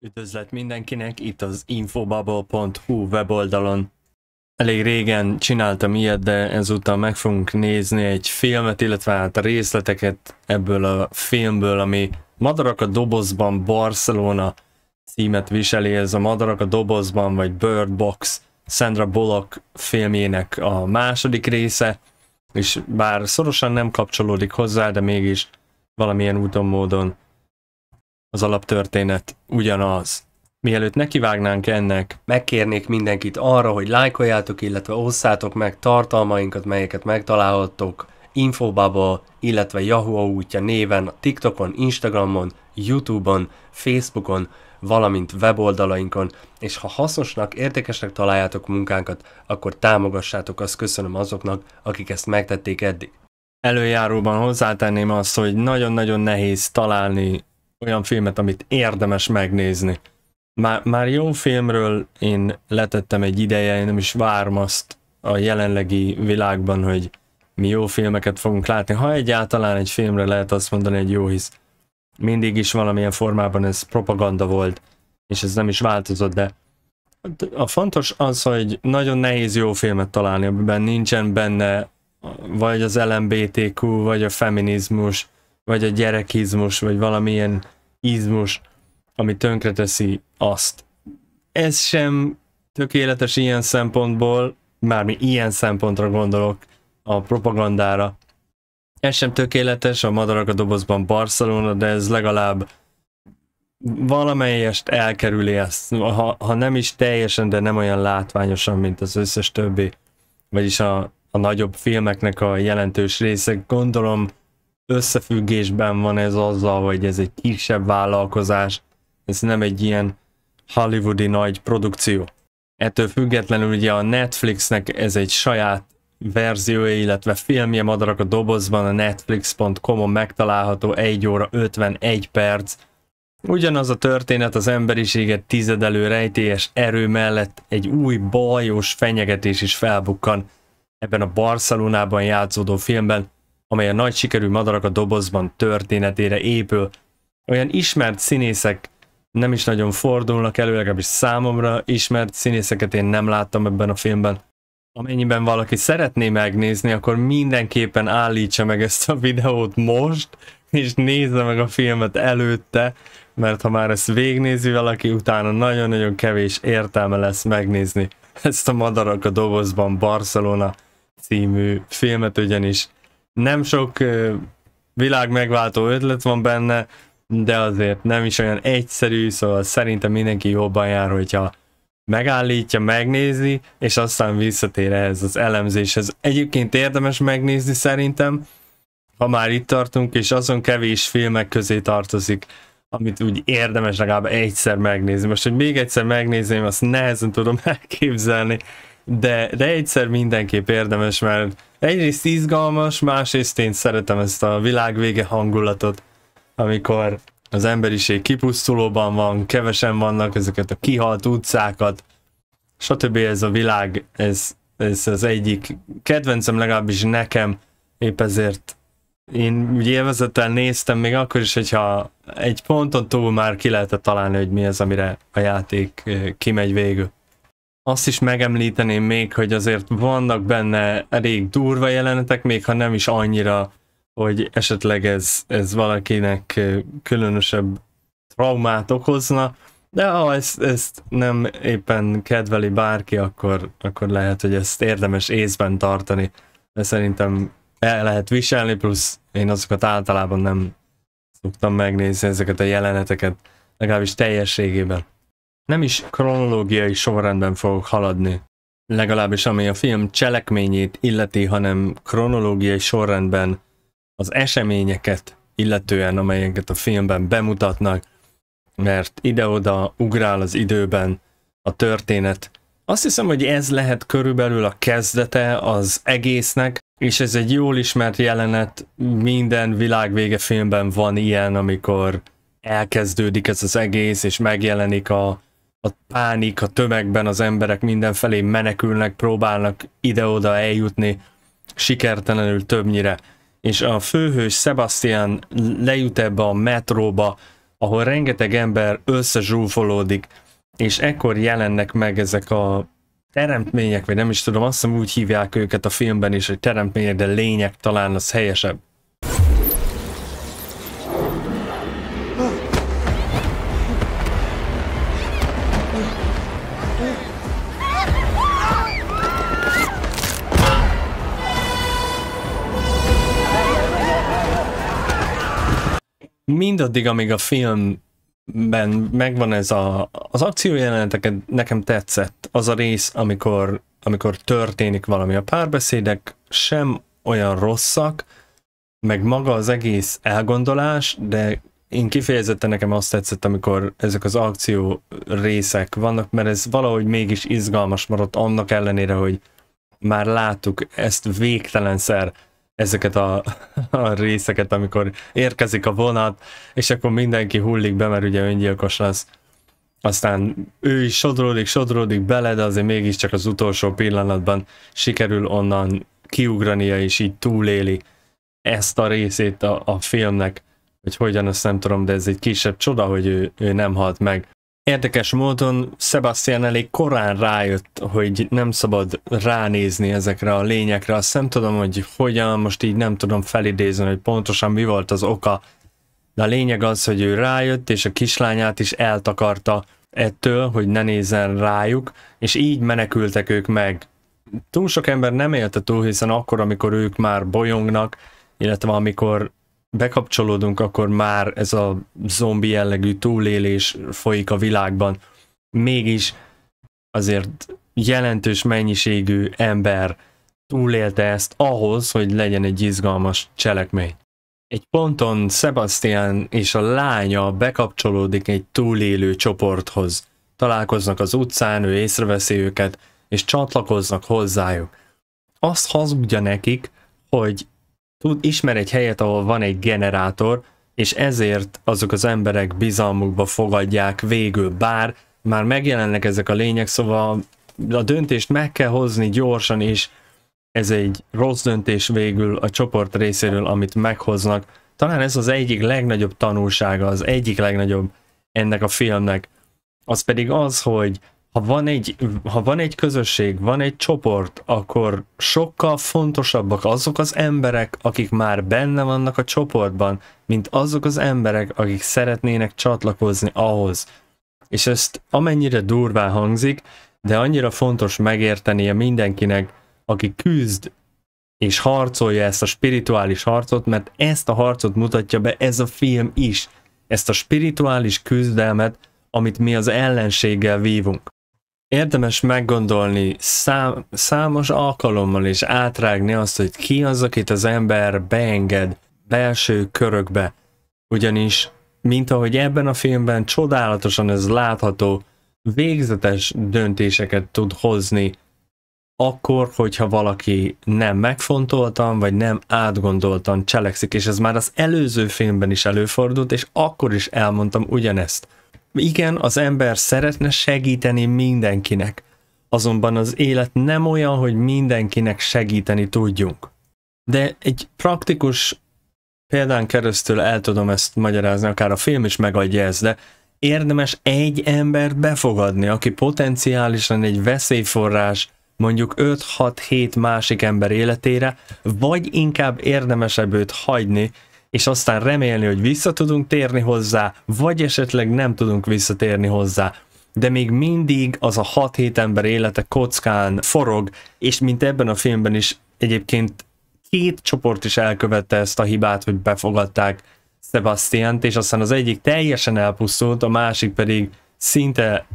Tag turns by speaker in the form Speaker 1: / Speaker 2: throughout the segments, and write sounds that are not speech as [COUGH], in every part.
Speaker 1: Üdvözlet mindenkinek, itt az infobubble.hu weboldalon. Elég régen csináltam ilyet, de ezúttal meg fogunk nézni egy filmet, illetve hát a részleteket ebből a filmből, ami Madarak a dobozban Barcelona címet viseli, ez a Madarak a dobozban, vagy Bird Box Sandra Bullock filmjének a második része, és bár szorosan nem kapcsolódik hozzá, de mégis valamilyen úton módon az alaptörténet ugyanaz. Mielőtt nekivágnánk ennek, megkérnék mindenkit arra, hogy lájkoljátok, illetve osszátok meg tartalmainkat, melyeket megtalálhattok Infobubble, illetve Yahoo útja néven TikTokon, Instagramon, Youtube-on, Facebookon, valamint weboldalainkon, és ha hasznosnak, értékesnek találjátok munkánkat, akkor támogassátok, azt köszönöm azoknak, akik ezt megtették eddig. Előjáróban hozzátenném azt, hogy nagyon-nagyon nehéz találni olyan filmet, amit érdemes megnézni. Már, már jó filmről én letettem egy ideje, én nem is várom azt a jelenlegi világban, hogy mi jó filmeket fogunk látni. Ha egyáltalán egy filmre lehet azt mondani, egy jó, hisz mindig is valamilyen formában ez propaganda volt, és ez nem is változott, de hát a fontos az, hogy nagyon nehéz jó filmet találni, amiben nincsen benne vagy az LMBTQ, vagy a feminizmus, vagy a gyerekizmus, vagy valamilyen izmus, ami tönkreteszi azt. Ez sem tökéletes ilyen szempontból, mármi ilyen szempontra gondolok, a propagandára. Ez sem tökéletes, a madarak a dobozban Barcelona, de ez legalább valamelyest elkerüli ezt, ha, ha nem is teljesen, de nem olyan látványosan, mint az összes többi, vagyis a, a nagyobb filmeknek a jelentős része. Gondolom összefüggésben van ez azzal, hogy ez egy kisebb vállalkozás, ez nem egy ilyen hollywoodi nagy produkció. Ettől függetlenül ugye a Netflixnek ez egy saját verziója, illetve filmje madarak a dobozban a netflix.com-on megtalálható 1 óra 51 perc. Ugyanaz a történet az emberiséget tizedelő rejtélyes erő mellett egy új bajos fenyegetés is felbukkan ebben a Barcelonában játszódó filmben, amely a nagy sikerű madarak a dobozban történetére épül. Olyan ismert színészek nem is nagyon fordulnak elő, legalábbis számomra ismert színészeket én nem láttam ebben a filmben. Amennyiben valaki szeretné megnézni, akkor mindenképpen állítsa meg ezt a videót most, és nézze meg a filmet előtte, mert ha már ezt végnézi valaki, utána nagyon-nagyon kevés értelme lesz megnézni ezt a Madarak a dobozban Barcelona című filmet, ugyanis nem sok világ megváltó ötlet van benne, de azért nem is olyan egyszerű, szóval szerintem mindenki jobban jár, hogyha megállítja, megnézi, és aztán visszatér ehhez az elemzéshez. Egyébként érdemes megnézni szerintem, ha már itt tartunk, és azon kevés filmek közé tartozik, amit úgy érdemes legalább egyszer megnézni. Most, hogy még egyszer megnézném, azt nehezen tudom [LAUGHS] elképzelni, de, de egyszer mindenképp érdemes, mert egyrészt izgalmas, másrészt én szeretem ezt a világvége hangulatot, amikor az emberiség kipusztulóban van, kevesen vannak ezeket a kihalt utcákat, stb. ez a világ, ez, ez az egyik kedvencem legalábbis nekem, épp ezért én úgy élvezettel néztem még akkor is, hogyha egy ponton túl már ki lehetett találni, hogy mi az, amire a játék eh, kimegy végül azt is megemlíteném még, hogy azért vannak benne elég durva jelenetek, még ha nem is annyira, hogy esetleg ez, ez valakinek különösebb traumát okozna, de ha ezt, ezt nem éppen kedveli bárki, akkor, akkor lehet, hogy ezt érdemes észben tartani, de szerintem el lehet viselni, plusz én azokat általában nem szoktam megnézni ezeket a jeleneteket, legalábbis teljességében nem is kronológiai sorrendben fogok haladni, legalábbis ami a film cselekményét illeti, hanem kronológiai sorrendben az eseményeket illetően, amelyeket a filmben bemutatnak, mert ide-oda ugrál az időben a történet. Azt hiszem, hogy ez lehet körülbelül a kezdete az egésznek, és ez egy jól ismert jelenet, minden világvége filmben van ilyen, amikor elkezdődik ez az egész, és megjelenik a a pánik a tömegben, az emberek mindenfelé menekülnek, próbálnak ide-oda eljutni, sikertelenül többnyire. És a főhős Sebastian lejut ebbe a metróba, ahol rengeteg ember összezsúfolódik, és ekkor jelennek meg ezek a teremtmények, vagy nem is tudom, azt hiszem úgy hívják őket a filmben is, hogy teremtmények, de lények talán az helyesebb. Mindaddig, amíg a filmben megvan ez a, az jeleneteket, nekem tetszett az a rész, amikor, amikor történik valami. A párbeszédek sem olyan rosszak, meg maga az egész elgondolás, de én kifejezetten nekem azt tetszett, amikor ezek az akció részek vannak, mert ez valahogy mégis izgalmas maradt annak ellenére, hogy már láttuk ezt végtelenszer ezeket a, [LAUGHS] a részeket, amikor érkezik a vonat, és akkor mindenki hullik be, mert ugye öngyilkos lesz. Aztán ő is sodródik, sodródik bele, de azért mégiscsak az utolsó pillanatban sikerül onnan kiugrania, és így túléli ezt a részét a, a filmnek hogy hogyan, azt nem tudom, de ez egy kisebb csoda, hogy ő, ő nem halt meg. Érdekes módon Sebastian elég korán rájött, hogy nem szabad ránézni ezekre a lényekre, azt nem tudom, hogy hogyan, most így nem tudom felidézni, hogy pontosan mi volt az oka, de a lényeg az, hogy ő rájött, és a kislányát is eltakarta ettől, hogy ne nézzen rájuk, és így menekültek ők meg. Túl sok ember nem élte túl, hiszen akkor, amikor ők már bolyongnak, illetve amikor bekapcsolódunk, akkor már ez a zombi jellegű túlélés folyik a világban. Mégis azért jelentős mennyiségű ember túlélte ezt ahhoz, hogy legyen egy izgalmas cselekmény. Egy ponton Sebastian és a lánya bekapcsolódik egy túlélő csoporthoz. Találkoznak az utcán, ő észreveszi őket, és csatlakoznak hozzájuk. Azt hazudja nekik, hogy tud, ismer egy helyet, ahol van egy generátor, és ezért azok az emberek bizalmukba fogadják végül, bár már megjelennek ezek a lények, szóval a döntést meg kell hozni gyorsan, és ez egy rossz döntés végül a csoport részéről, amit meghoznak. Talán ez az egyik legnagyobb tanulsága, az egyik legnagyobb ennek a filmnek. Az pedig az, hogy ha van, egy, ha van egy közösség, van egy csoport, akkor sokkal fontosabbak azok az emberek, akik már benne vannak a csoportban, mint azok az emberek, akik szeretnének csatlakozni ahhoz. És ezt amennyire durvá hangzik, de annyira fontos megértenie mindenkinek, aki küzd és harcolja ezt a spirituális harcot, mert ezt a harcot mutatja be ez a film is. Ezt a spirituális küzdelmet, amit mi az ellenséggel vívunk érdemes meggondolni szám, számos alkalommal és átrágni azt, hogy ki az, akit az ember beenged belső körökbe. Ugyanis, mint ahogy ebben a filmben csodálatosan ez látható, végzetes döntéseket tud hozni, akkor, hogyha valaki nem megfontoltan, vagy nem átgondoltan cselekszik, és ez már az előző filmben is előfordult, és akkor is elmondtam ugyanezt igen, az ember szeretne segíteni mindenkinek, azonban az élet nem olyan, hogy mindenkinek segíteni tudjunk. De egy praktikus példán keresztül el tudom ezt magyarázni, akár a film is megadja ezt, de érdemes egy embert befogadni, aki potenciálisan egy veszélyforrás mondjuk 5-6-7 másik ember életére, vagy inkább érdemesebb őt hagyni, és aztán remélni, hogy vissza tudunk térni hozzá, vagy esetleg nem tudunk visszatérni hozzá, de még mindig az a 6-7 ember élete kockán forog, és mint ebben a filmben is egyébként két csoport is elkövette ezt a hibát, hogy befogadták sebastian és aztán az egyik teljesen elpusztult, a másik pedig szinte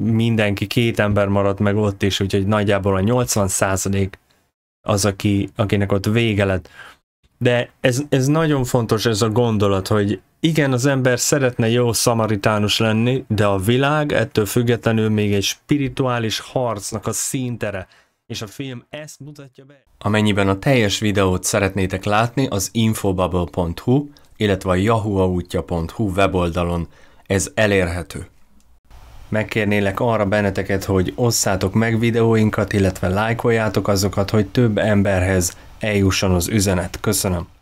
Speaker 1: mindenki, két ember maradt meg ott is, úgyhogy nagyjából a 80 az, aki, akinek ott vége lett. De ez, ez nagyon fontos ez a gondolat, hogy igen, az ember szeretne jó szamaritánus lenni, de a világ ettől függetlenül még egy spirituális harcnak a színtere, és a film ezt mutatja be. Amennyiben a teljes videót szeretnétek látni, az infobubble.hu, illetve a yahooautja.hu weboldalon ez elérhető. Megkérnélek arra benneteket, hogy osszátok meg videóinkat, illetve lájkoljátok azokat, hogy több emberhez eljusson az üzenet. Köszönöm.